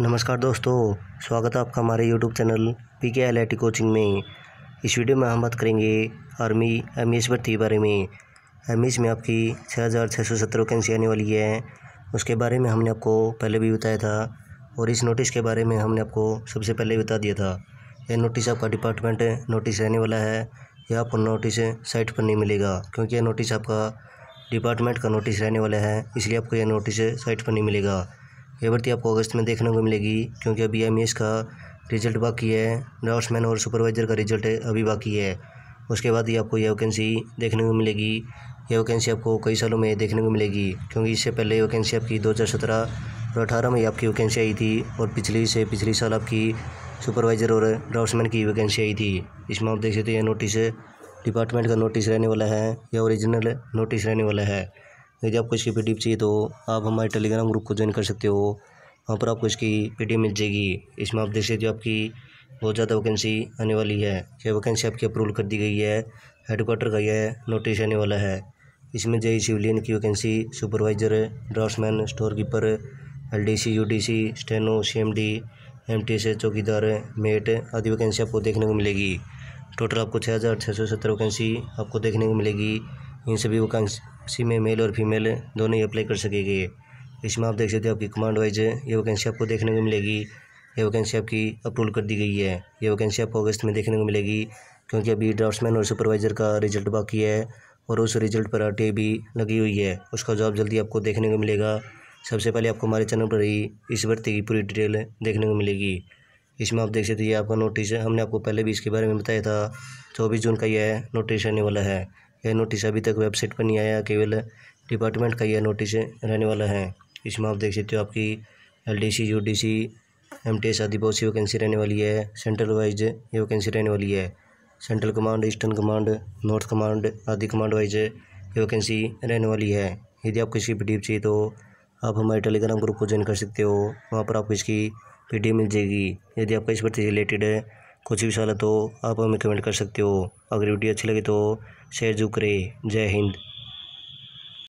नमस्कार दोस्तों स्वागत है आपका हमारे YouTube channel P K L coaching में इस वीडियो में हम बात करेंगे आर्मी एम एस भर्ती के बारे में एम एस में आपकी छः हज़ार छः सौ सत्रह वैकेंसी आने वाली है उसके बारे में हमने आपको पहले भी बताया था और इस नोटिस के बारे में हमने आपको सबसे पहले बता दिया था यह नोटिस आपका डिपार्टमेंट नोटिस रहने वाला है यह आपको नोटिस साइट पर नहीं मिलेगा क्योंकि यह नोटिस आपका डिपार्टमेंट का नोटिस रहने वाला है इसलिए आपको यह नोटिस साइट पर नहीं मिलेगा ये भर्ती आपको अगस्त में देखने को मिलेगी क्योंकि अभी एम e का रिजल्ट बाकी है ड्राफ्टमैन और सुपरवाइज़र का रिजल्ट अभी बाकी है उसके बाद ही आपको यह वैकेंसी देखने को मिलेगी यह वैकेंसी आपको कई सालों में देखने को मिलेगी क्योंकि इससे पहले वैकेंसी आपकी सत्रह और अठारह में आपकी वैकेंसी आई थी और पिछली से पिछली साल आपकी सुपरवाइज़र और ड्राफ्टमैन की वैकेंसी आई थी इसमें आप देख सकते हैं यह नोटिस डिपार्टमेंट का नोटिस रहने वाला है या ओरिजिनल नोटिस रहने वाला है यदि आपको इसकी पी चाहिए तो आप हमारे टेलीग्राम ग्रुप को ज्वाइन कर सकते हो वहाँ पर आपको इसकी पी मिल जाएगी इसमें आप देख सकते हो आपकी बहुत ज़्यादा वैकेंसी आने वाली है यह वैकेंसी आपकी अप्रूवल कर दी गई है हेडक्वार्टर का यह नोटिस आने वाला है इसमें जय सिविलियन की vacancy supervisor draftsman store keeper L D C U D C steno C M D M T चौकीदार मेट आदि वैकेंसी आपको देखने को मिलेगी टोटल आपको छः हज़ार छः सौ सत्तर वैकेंसी आपको देखने को मिलेगी इन सभी इसी में मेल और फीमेल दोनों ही अप्लाई कर सकेंगे इसमें आप देख सकते हो आपकी कमांड वाइज ये वैकेंसी आपको देखने को मिलेगी ये वैकेंसी आपकी अप्रूवल कर दी गई है ये वैकेंसी आपको अगस्त में देखने को मिलेगी क्योंकि अभी ड्राफ्टमैन और सुपरवाइज़र का रिजल्ट बाकी है और उस रिजल्ट पर आटे भी लगी हुई है उसका जॉब जल्दी आपको देखने को मिलेगा सबसे पहले आपको हमारे चैनल पर ही इस भर्ती की पूरी डिटेल देखने को मिलेगी इसमें आप देख सकते हैं ये आपका नोटिस है हमने आपको पहले भी इसके बारे में बताया था चौबीस जून का यह नोटिस आने वाला है यह नोटिस अभी तक वेबसाइट पर नहीं आया केवल डिपार्टमेंट का यह नोटिस रहने वाला है इसमें आप देख सकते हो आपकी L D C U D C M T S आदि बहुत सी वैकेंसी रहने वाली है सेंट्रल वाइज ये वैकेंसी रहने वाली है central command eastern command north command आदि कमांड वाइज ये वैकेंसी रहने वाली है यदि आपको इसकी पी चाहिए तो आप हमारे टेलीग्राम ग्रुप को ज्वाइन कर सकते हो वहाँ पर आपको इसकी पी मिल जाएगी यदि आपका इस प्रति रिलेटेड कुछ भी सवाल है तो आप हमें कमेंट कर सकते हो अगर वीडियो अच्छी लगे तो शेर जुकरे जय हिंद